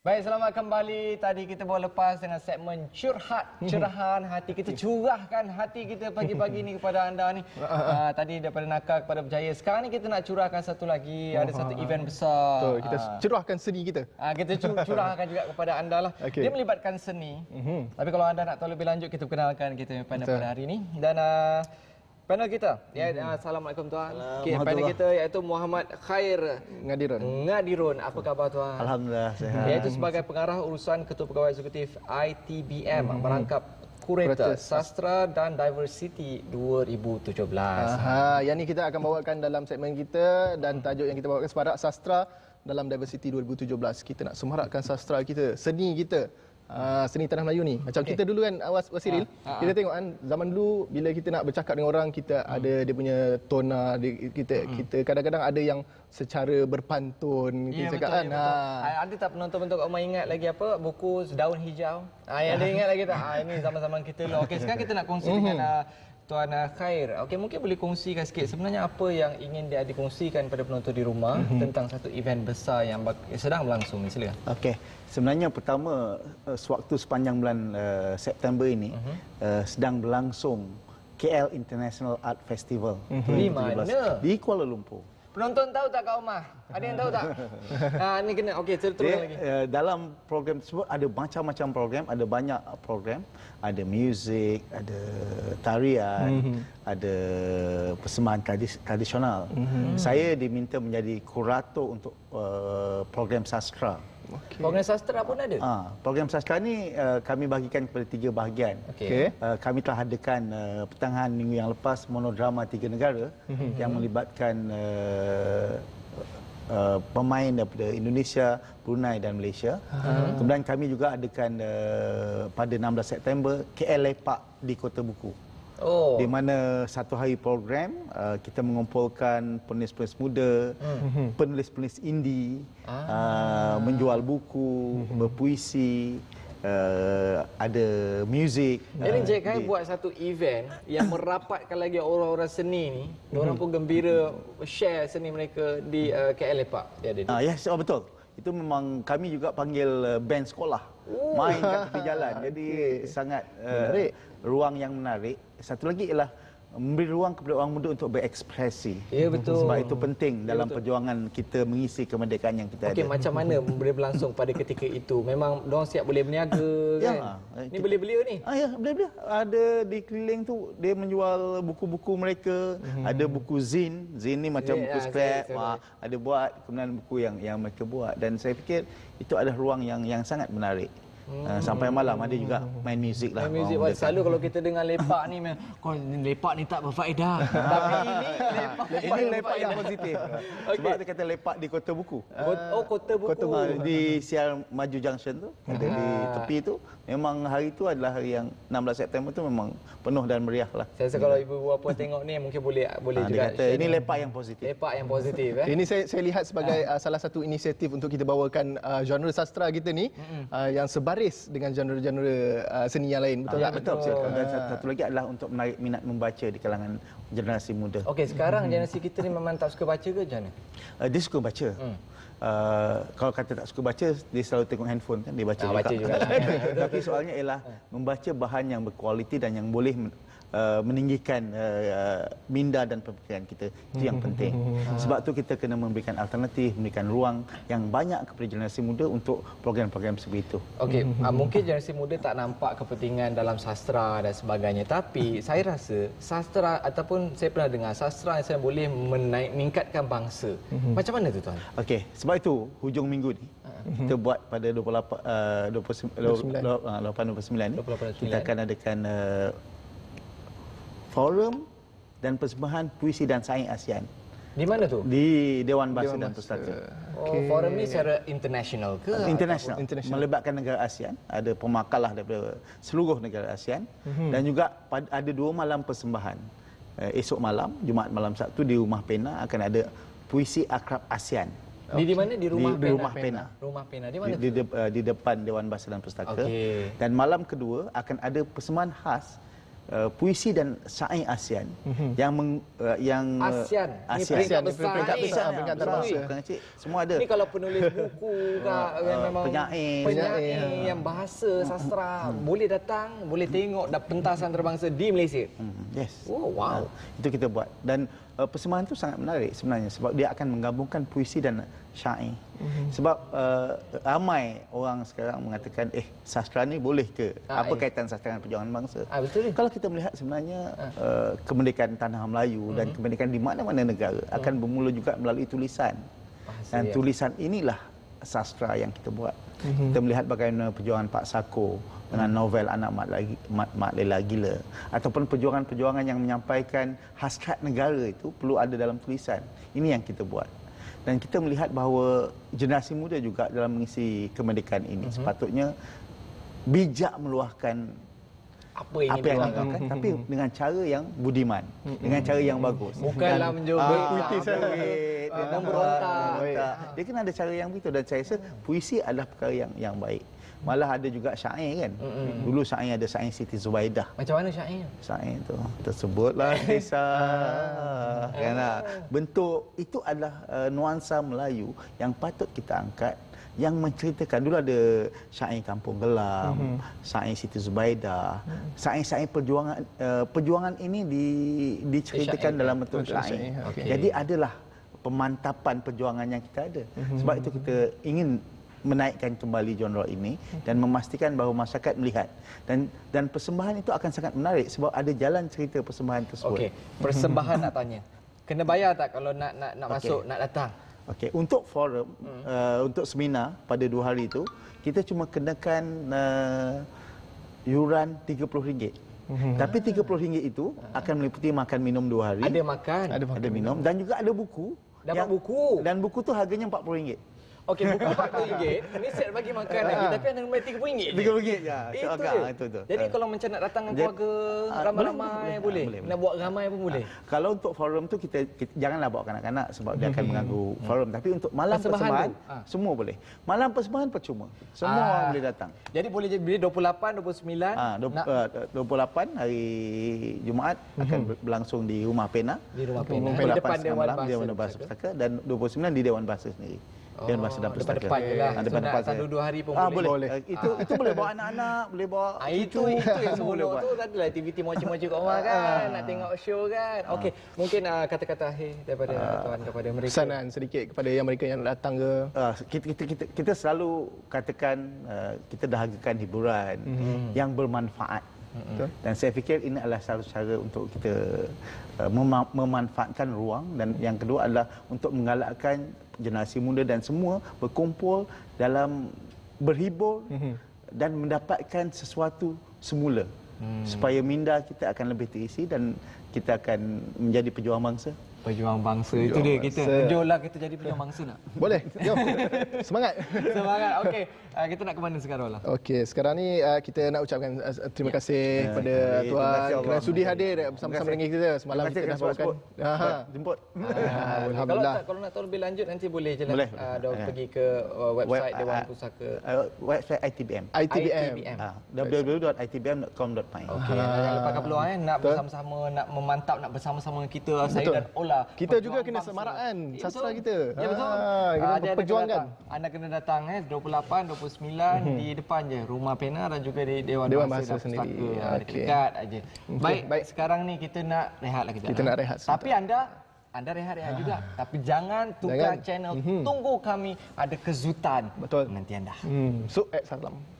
Baik, selamat kembali. Tadi kita boleh lepas dengan segmen curhat, cerahan hati. Kita curahkan hati kita pagi-pagi ini kepada anda ni. Uh, tadi daripada nakal kepada berjaya. Sekarang ni kita nak curahkan satu lagi. Ada satu ah. event besar. Betul, kita ah. curahkan seni kita. Uh, kita curahkan juga kepada anda lah. Okay. Dia melibatkan seni. Uh-huh. Tapi kalau anda nak tahu lebih lanjut, kita perkenalkan kita pada hari ini. Dan... Uh, Panel kita. Ya, mm -hmm. Ah, assalamualaikum tuan. Okey, panel kita iaitu Muhammad Khair ngadiron. Ngadiron, apa khabar tuan? Alhamdulillah sihat. Iaitu sebagai pengarah urusan Ketua Pegawai Eksekutif ITBM mm -hmm. merangkap Kurator Sastra dan Diversity 2017. Aha, yang ni kita akan bawakan dalam segmen kita dan tajuk yang kita bawakan sebarak sastra dalam Diversity 2017. Kita nak semarakkan sastra kita, seni kita uh, seni tanah Melayu ni. Macam okay. kita dulu kan awas ah, Wasiril, ha, ha, ha. kita tengok kan zaman dulu bila kita nak bercakap dengan orang kita hmm. ada dia punya tona dia, kita hmm. kita kadang-kadang ada yang secara berpantun kita ya, cakap betul, kan. Ya, Ada tak penonton untuk kau ingat lagi apa buku daun hijau? Ah ha, ada ingat lagi tak? Ah ini zaman-zaman kita dulu. Lah. Okey sekarang kita nak kongsi mhm. dengan uh, Tuan ah, Khair, okay, mungkin boleh kongsikan sikit sebenarnya apa yang ingin dia dikongsikan kepada penonton di rumah mm-hmm. tentang satu event besar yang sedang berlangsung. Silakan. Okay. Sebenarnya pertama, eh, sewaktu sepanjang bulan uh, September ini mm-hmm. uh, sedang berlangsung KL International Art Festival. Mm-hmm. Di mana? Di Kuala Lumpur. Penonton tahu tak kat rumah? Ada yang tahu tak? Ah uh, ni kena. Okey, cerita lagi. Uh, dalam program tersebut ada macam-macam program, ada banyak program, ada music, ada tarian, mm -hmm. ada persembahan tradis tradisional. Mm -hmm. Saya diminta menjadi kurator untuk uh, program sastra. Okay. Program sastra pun ada? Ha, program sastra ni uh, kami bahagikan kepada tiga bahagian. Okay. Uh, eh, kami telah adakan uh, pertengahan minggu yang lepas monodrama tiga negara hmm. yang melibatkan uh, uh, pemain daripada Indonesia, Brunei dan Malaysia. uh Kemudian kami juga adakan uh, pada 16 September KL Lepak di Kota Buku oh. di mana satu hari program uh, kita mengumpulkan penulis-penulis muda, mm-hmm. penulis-penulis indie, ah. uh, menjual buku, mm-hmm. berpuisi, uh, ada muzik. Jadi uh, JKI di... buat satu event yang merapatkan lagi orang-orang seni ni. Mm-hmm. Orang pun gembira share seni mereka di uh, KL Lepak. Ya, uh, yes, oh, betul. Itu memang kami juga panggil uh, band sekolah main kat tepi jalan. Jadi okay. sangat uh, ruang yang menarik. Satu lagi ialah memberi ruang kepada orang muda untuk berekspresi. Ya betul. Sebab itu penting ya, dalam ya, perjuangan kita mengisi kemerdekaan yang kita okay, ada. Okey, macam mana boleh berlangsung pada ketika itu? Memang orang siap boleh berniaga ya. kan? Ya. Ni belia-belia ni. Ah ya, belia-belia. Ada di keliling tu dia menjual buku-buku mereka, hmm. ada buku zin, zin ni macam ya, buku ya, scrap, saya, saya. Ya. ada buat kemudian buku yang yang mereka buat dan saya fikir itu adalah ruang yang yang sangat menarik. Hmm. Sampai malam ada juga main muzik lah. Main muzik selalu kalau kita dengar lepak ni, kau lepak ni tak berfaedah. Ah. Tapi ini lepak, lepak, lepak yang positif. okay. Sebab dia kata lepak di kota buku. Ah. Oh, oh kota buku. Kota, Buku di siar Maju Junction tu, ada di tepi tu. Memang hari tu adalah hari yang 16 September tu memang penuh dan meriah lah. Saya rasa kalau ibu bapa tengok ni mungkin boleh boleh ha, juga. Kata, ini lepak yang positif. Lepak yang positif. Eh? ini saya, saya lihat sebagai uh, salah satu inisiatif untuk kita bawakan uh, genre sastra kita ni. Uh, yang sebar baris dengan genre-genre uh, seni yang lain betul ah, ya, tak betul, betul. Oh. Dan satu lagi adalah untuk menarik minat membaca di kalangan generasi muda okey sekarang hmm. generasi kita ni memang tak suka baca ke jana uh, dia suka baca hmm. Uh, kalau kata tak suka baca dia selalu tengok handphone kan dia baca, nah, baca juga. tapi soalnya ialah membaca bahan yang berkualiti dan yang boleh uh, meninggikan uh, uh minda dan pemikiran kita itu yang penting. Sebab tu kita kena memberikan alternatif, memberikan ruang yang banyak kepada generasi muda untuk program-program seperti itu. Okey, uh, mungkin generasi muda tak nampak kepentingan dalam sastra dan sebagainya, tapi saya rasa sastra ataupun saya pernah dengar sastra yang saya boleh meningkatkan bangsa. Macam mana tu tuan? Okey, sebab itu hujung minggu ni kita buat pada 28 uh, 29 29 ni kita akan adakan uh, forum dan persembahan puisi dan sains ASEAN. Di mana tu? Di Dewan Bahasa Dewan dan Pustaka. Okay. Oh, forum ni secara international ke? International. international. Melibatkan negara ASEAN, ada pemakalah daripada seluruh negara ASEAN mm-hmm. dan juga ada dua malam persembahan. Eh, esok malam, Jumaat malam Sabtu di Rumah Pena akan ada puisi akrab ASEAN. Okay. Di, di mana di rumah di, pena, di rumah pena. pena rumah pena di mana di, di, de, uh, di depan Dewan Bahasa dan Pustaka okay. dan malam kedua akan ada persembahan khas uh, puisi dan syair ASEAN mm-hmm. yang meng, uh, yang uh, ASEAN ASEAN, ASEAN. ASEAN. peringkat besar peringkat terbaik bukan kecil semua ada ni kalau penulis buku kak, oh, yang uh, memang penyair penyair ya. yang bahasa hmm. sastra mm-hmm. boleh datang boleh tengok dah pentas antarabangsa di Malaysia mm-hmm. yes oh wow nah, itu kita buat dan uh, persembahan tu sangat menarik sebenarnya sebab dia akan menggabungkan puisi dan syair. Mm-hmm. Sebab uh, ramai orang sekarang mengatakan eh sastra ni boleh ke? Ah, Apa ayo. Ya. kaitan sastra dengan perjuangan bangsa? Ah, betul. Kalau kita melihat sebenarnya ah. uh, kemerdekaan tanah Melayu mm-hmm. dan mhm. kemerdekaan di mana-mana negara mm-hmm. akan mhm. bermula juga melalui tulisan. Ah, dan tulisan inilah sastra yang kita buat. Mm-hmm. Kita melihat bagaimana perjuangan Pak Sako dengan novel anak mat lagi mat, mat lela gila ataupun perjuangan-perjuangan yang menyampaikan hasrat negara itu perlu ada dalam tulisan. Ini yang kita buat. Dan kita melihat bahawa generasi muda juga dalam mengisi kemerdekaan ini mm-hmm. sepatutnya bijak meluahkan apa yang apa ingin yang dilanggar kan tapi hmm. dengan cara yang budiman hmm. dengan cara yang bagus bukanlah menjual ah, puisi saja dia nak ah, berontak dia kena ada cara yang begitu dan saya rasa puisi adalah perkara yang yang baik malah ada juga syair kan hmm dulu syair ada syair Siti Zubaidah macam mana syairnya syair tu tersebutlah desa ah. kan ah. bentuk itu adalah uh, nuansa Melayu yang patut kita angkat yang menceritakan dulu ada syair kampung gelam mm-hmm. syair siti zubaida mm-hmm. syair-syair perjuangan uh, perjuangan ini di diceritakan syair. dalam bentuk syair, Okay. jadi adalah pemantapan perjuangan yang kita ada mm-hmm. sebab itu kita ingin menaikkan kembali genre ini mhm. dan memastikan bahawa masyarakat melihat dan dan persembahan itu akan sangat menarik sebab ada jalan cerita persembahan tersebut okey persembahan nak tanya kena bayar tak kalau nak nak nak okay. masuk nak datang Okey, untuk forum hmm. uh, untuk seminar pada dua hari itu, kita cuma kenakan uh, yuran RM30. Hmm. Tapi RM30 itu akan meliputi makan minum dua hari. Ada makan, ada, makan, ada minum, dan juga ada buku. Dapat yang, buku. Dan buku tu harganya RM40. Okey buka RM40 Ini set bagi makan lagi ah. tapi anda membayar RM30. RM30 ya. Itu agak ah, tu. Jadi ah. kalau macam nak datang dengan keluarga ramai-ramai boleh. Nak buat ramai pun boleh. Kalau untuk forum tu kita janganlah bawa kanak-kanak sebab dia akan hmm. mengganggu hmm. forum tapi untuk malam persembahan semua boleh. Malam persembahan percuma. Semua orang boleh datang. Jadi boleh jadi 28 29 28 hari Jumaat akan hmm. berlangsung di rumah Pena. Di rumah Pena. Di depan Dewan Bahasa. Dewan dan 29 di Dewan Bahasa sendiri dengan masih dapat perpustakaan. Depan depan lah. Depan depan saya. Dua hari pun ah, boleh. boleh. Uh, itu itu boleh bawa anak-anak, boleh bawa. Ah, itu itu yang semua buat. tu tak ada lah, aktiviti macam-macam kat rumah ah, kan. Ah. Nak tengok show kan. Ah. Okey, mungkin kata-kata akhir daripada tuan kepada mereka. Pesanan sedikit kepada yang mereka yang datang ke. kita, kita, kita, kita selalu katakan kita dahagakan hiburan mhm. yang bermanfaat mm Dan saya fikir ini adalah satu cara untuk kita uh, memanfaatkan ruang dan yang kedua adalah untuk menggalakkan generasi muda dan semua berkumpul dalam berhibur mm-hmm. dan mendapatkan sesuatu semula mm. supaya minda kita akan lebih terisi dan kita akan menjadi pejuang bangsa. Pejuang bangsa pejuang itu dia bangsa. kita. Jomlah kita jadi pejuang bangsa nak. Boleh. Jom. Semangat. Semangat. Okey. Uh, kita nak ke mana sekarang lah? Okey, sekarang ni uh, kita nak ucapkan uh, terima kasih ya. kepada ya. tuan kerana sudi hadir bersama-sama dengan kita semalam kita dah sebutkan. Ha. Jemput. Alhamdulillah. Kalau, nak tahu lebih lanjut nanti boleh je lah. Ada uh, ya. pergi ke uh, website Dewan Pusaka. Uh, website ITBM. ITBM. www.itbm.com.my. Okey. Uh, Jangan lupakan peluang eh, nak bersama-sama nak memantap nak bersama-sama kita saya dan Ola itulah kita juga kena bangsa. semarak kan eh, sastra betul. kita ya betul ha, kita ha, perjuangkan anda kena datang eh 28 29 mhm. di depan je rumah pena dan juga di dewan, dewan bahasa, bahasa sendiri ya, ah, okay. dekat aja baik, okay, baik sekarang ni kita nak rehat lagi kita nak rehat sebentar. tapi anda anda rehat-rehat juga tapi jangan tukar jangan. channel mm -hmm. tunggu kami ada kezutan. betul nanti anda hmm. so eh, salam